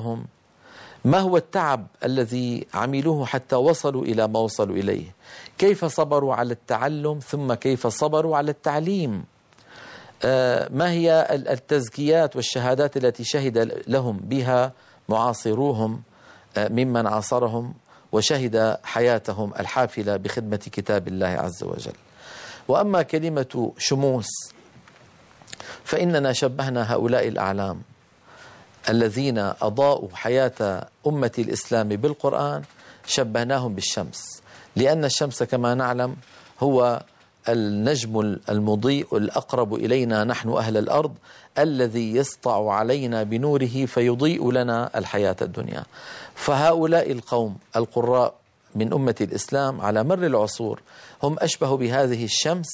هم ما هو التعب الذي عملوه حتى وصلوا إلى ما وصلوا إليه كيف صبروا على التعلم ثم كيف صبروا على التعليم آه، ما هي التزكيات والشهادات التي شهد لهم بها معاصروهم آه، ممن عاصرهم وشهد حياتهم الحافلة بخدمة كتاب الله عز وجل وأما كلمة شموس فإننا شبهنا هؤلاء الأعلام الذين أضاءوا حياة أمة الإسلام بالقرآن شبهناهم بالشمس لأن الشمس كما نعلم هو النجم المضيء الأقرب إلينا نحن أهل الأرض الذي يسطع علينا بنوره فيضيء لنا الحياة الدنيا فهؤلاء القوم القراء من أمة الإسلام على مر العصور هم أشبه بهذه الشمس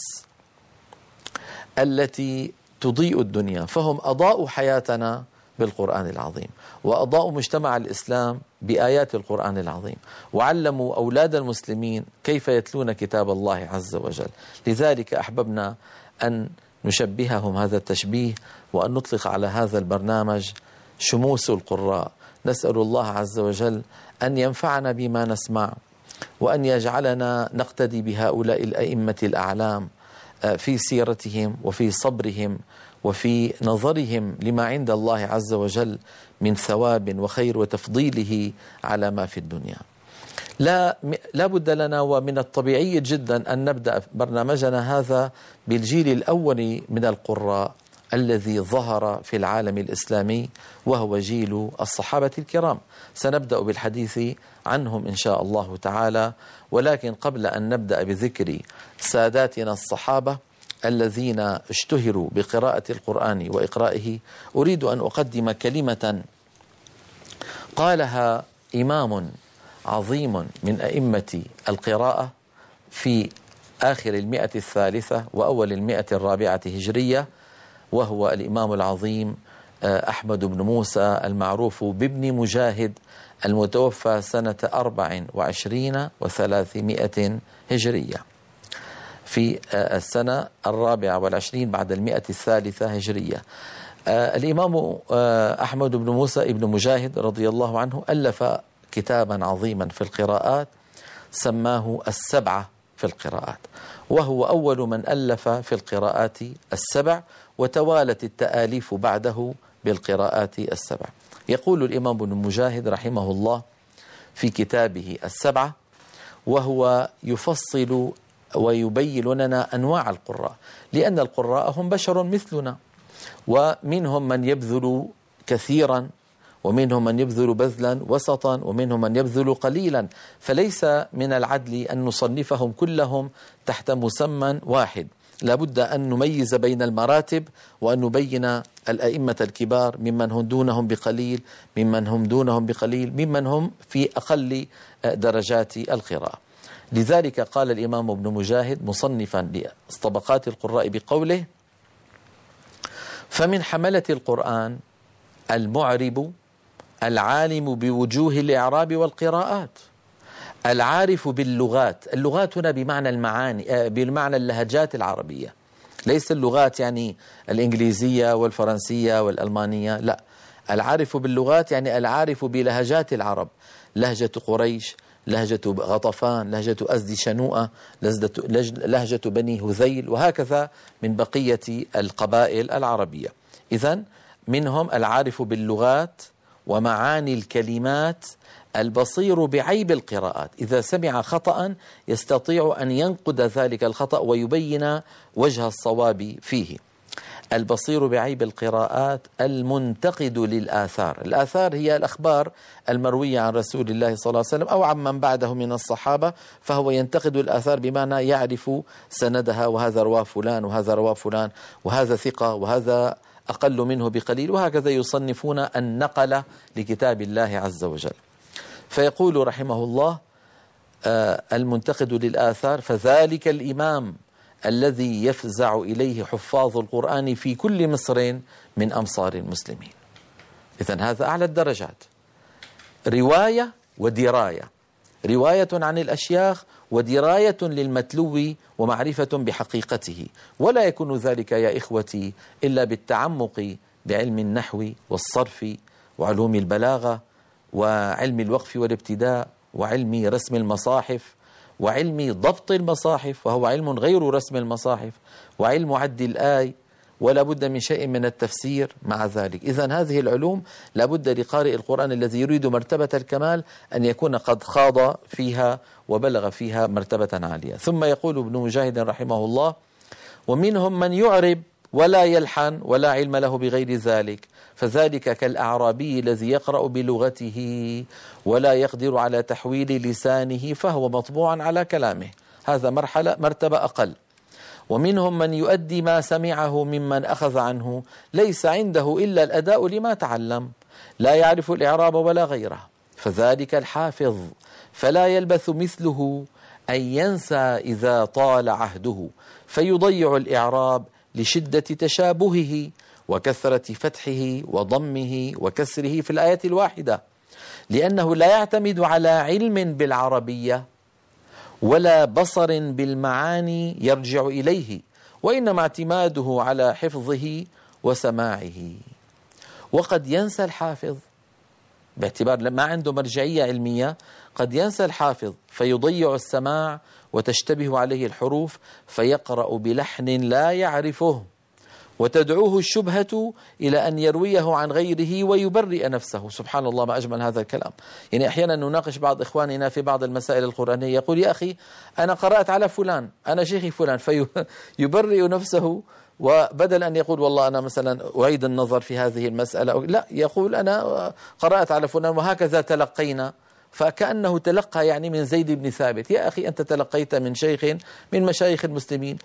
التي تضيء الدنيا فهم أضاءوا حياتنا بالقرآن العظيم وأضاءوا مجتمع الإسلام بآيات القرآن العظيم وعلموا أولاد المسلمين كيف يتلون كتاب الله عز وجل لذلك أحببنا أن نشبههم هذا التشبيه وأن نطلق على هذا البرنامج شموس القراء نسأل الله عز وجل أن ينفعنا بما نسمع وأن يجعلنا نقتدي بهؤلاء الأئمة الأعلام آه، في سيرتهم وفي صبرهم وفي نظرهم لما عند الله عز وجل من ثواب وخير وتفضيله على ما في الدنيا لا, لا بد لنا ومن الطبيعي جدا أن نبدأ برنامجنا هذا بالجيل الأول من القراء الذي ظهر في العالم الإسلامي وهو جيل الصحابة الكرام سنبدأ بالحديث عنهم إن شاء الله تعالى ولكن قبل أن نبدأ بذكر ساداتنا الصحابة الذين اشتهروا بقراءة القرآن وإقرائه أريد أن أقدم كلمة قالها إمام عظيم من أئمة القراءة في آخر المئة الثالثة وأول المئة الرابعة هجرية وهو الإمام العظيم آه، أحمد بن موسى المعروف بابن مجاهد المتوفى سنة أربع وعشرين وثلاثمائة هجرية في آه، السنة الرابعة والعشرين بعد المئة الثالثة هجرية آه، الإمام آه، أحمد بن موسى بن مجاهد رضي الله عنه ألف كتابا عظيما في القراءات سماه السبعة في القراءات وهو أول من ألف في القراءات السبع وتوالت التآليف بعده بالقراءات السبع يقول الإمام بن مجاهد رحمه الله في كتابه السبعة وهو يفصل ويبين لنا أنواع القراء لأن القراء هم بشر مثلنا ومنهم من يبذل كثيرا ومنهم من يبذل بذلا وسطا ومنهم من يبذل قليلا فليس من العدل أن نصنفهم كلهم تحت مسمى واحد لابد أن نميز بين المراتب وأن نبين الأئمة الكبار ممن هم دونهم بقليل ممن هم دونهم بقليل ممن هم في أقل درجات القراءة لذلك قال الإمام ابن مجاهد مصنفا لطبقات القراء بقوله فمن حملة القرآن المعرب العالم بوجوه الإعراب والقراءات العارف باللغات اللغات هنا بمعنى المعاني آه، بمعنى اللهجات العربية ليس اللغات يعني الإنجليزية والفرنسية والألمانية لا العارف باللغات يعني العارف بلهجات العرب لهجة قريش لهجة غطفان لهجة أزد شنوءة لهجة بني هذيل وهكذا من بقية القبائل العربية إذا منهم العارف باللغات ومعاني الكلمات البصير بعيب القراءات إذا سمع خطأ يستطيع أن ينقد ذلك الخطأ ويبين وجه الصواب فيه البصير بعيب القراءات المنتقد للآثار الآثار هي الأخبار المروية عن رسول الله صلى الله عليه وسلم أو عمن بعده من الصحابة فهو ينتقد الآثار بمعنى يعرف سندها وهذا رواه فلان وهذا رواه فلان وهذا ثقة وهذا أقل منه بقليل وهكذا يصنفون النقل لكتاب الله عز وجل فيقول رحمه الله آه، المنتقد للآثار فذلك الإمام الذي يفزع إليه حفاظ القرآن في كل مصر من أمصار المسلمين إذا هذا أعلى الدرجات رواية ودراية رواية عن الأشياخ ودراية للمتلو ومعرفة بحقيقته ولا يكون ذلك يا إخوتي إلا بالتعمق بعلم النحو والصرف وعلوم البلاغة وعلم الوقف والابتداء وعلم رسم المصاحف وعلم ضبط المصاحف وهو علم غير رسم المصاحف وعلم عد الآي ولا بد من شيء من التفسير مع ذلك إذا هذه العلوم لا بد لقارئ القرآن الذي يريد مرتبة الكمال أن يكون قد خاض فيها وبلغ فيها مرتبة عالية ثم يقول ابن مجاهد رحمه الله ومنهم من يعرب ولا يلحن ولا علم له بغير ذلك فذلك كالأعرابي الذي يقرأ بلغته ولا يقدر على تحويل لسانه فهو مطبوع على كلامه هذا مرحلة مرتبة أقل ومنهم من يؤدي ما سمعه ممن أخذ عنه ليس عنده إلا الأداء لما تعلم لا يعرف الإعراب ولا غيره فذلك الحافظ فلا يلبث مثله أن ينسى إذا طال عهده فيضيع الإعراب لشدة تشابهه وكثرة فتحه وضمه وكسره في الآية الواحدة لأنه لا يعتمد على علم بالعربية ولا بصر بالمعاني يرجع إليه وإنما اعتماده على حفظه وسماعه وقد ينسى الحافظ باعتبار ما عنده مرجعية علمية قد ينسى الحافظ فيضيع السماع وتشتبه عليه الحروف فيقرأ بلحن لا يعرفه وتدعوه الشبهة إلى أن يرويه عن غيره ويبرئ نفسه سبحان الله ما أجمل هذا الكلام يعني أحيانا نناقش بعض إخواننا في بعض المسائل القرآنية يقول يا أخي أنا قرأت على فلان أنا شيخي فلان فيبرئ نفسه وبدل أن يقول والله أنا مثلا أعيد النظر في هذه المسألة لا يقول أنا قرأت على فلان وهكذا تلقينا فكأنه تلقى يعني من زيد بن ثابت يا أخي أنت تلقيت من شيخ من مشايخ المسلمين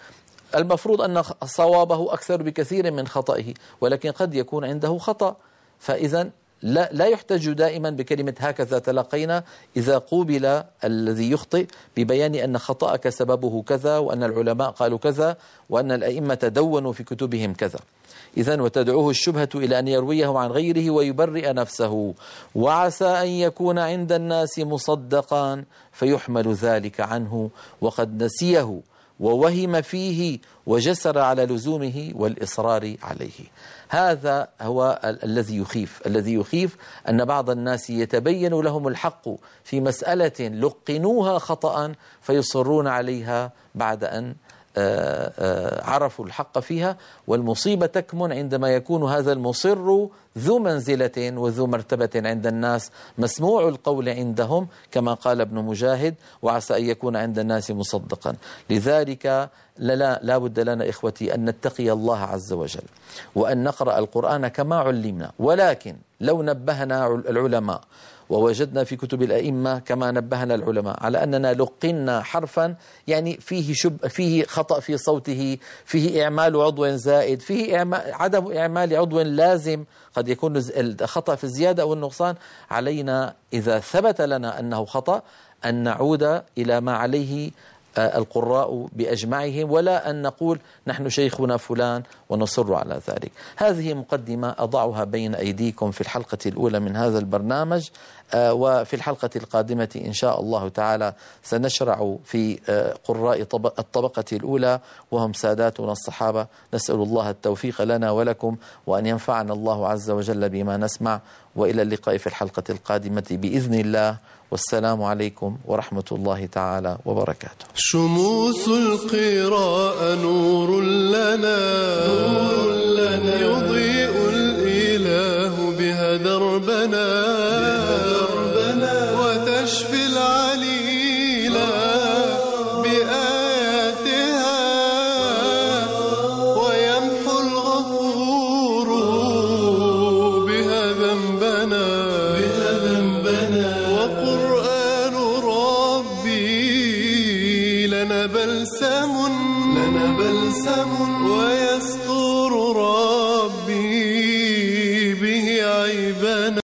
المفروض أن صوابه أكثر بكثير من خطئه ولكن قد يكون عنده خطأ فإذا لا, لا يحتج دائما بكلمة هكذا تلقينا إذا قوبل الذي يخطئ ببيان أن خطأك سببه كذا وأن العلماء قالوا كذا وأن الأئمة دونوا في كتبهم كذا إذا وتدعوه الشبهة إلى أن يرويه عن غيره ويبرئ نفسه وعسى أن يكون عند الناس مصدقا فيحمل ذلك عنه وقد نسيه ووهم فيه وجسر على لزومه والإصرار عليه هذا هو الذي يخيف الذي يخيف أن بعض الناس يتبين لهم الحق في مسألة لقنوها خطأ فيصرون عليها بعد أن آه، آه، عرفوا الحق فيها والمصيبة تكمن عندما يكون هذا المصر ذو منزلة وذو مرتبة عند الناس مسموع القول عندهم كما قال ابن مجاهد وعسى أن يكون عند الناس مصدقا لذلك لا, لا بد لنا إخوتي أن نتقي الله عز وجل وأن نقرأ القرآن كما علمنا ولكن لو نبهنا العلماء ووجدنا في كتب الأئمة كما نبهنا العلماء على أننا لقنا حرفا يعني فيه شب فيه خطأ في صوته فيه إعمال عضو زائد فيه إعمال عدم إعمال عضو لازم قد يكون الخطأ في الزيادة أو النقصان علينا إذا ثبت لنا أنه خطأ أن نعود إلى ما عليه آه، القراء بأجمعهم ولا أن نقول نحن شيخنا فلان ونصر على ذلك هذه مقدمة أضعها بين أيديكم في الحلقة الأولى من هذا البرنامج آه، وفي الحلقة القادمة إن شاء الله تعالى سنشرع في آه، قراء الطبقة الأولى وهم ساداتنا الصحابة نسأل الله التوفيق لنا ولكم وأن ينفعنا الله عز وجل بما نسمع وإلى اللقاء في الحلقة القادمة بإذن الله والسلام عليكم ورحمة الله تعالى وبركاته شموس القراء نور لنا سم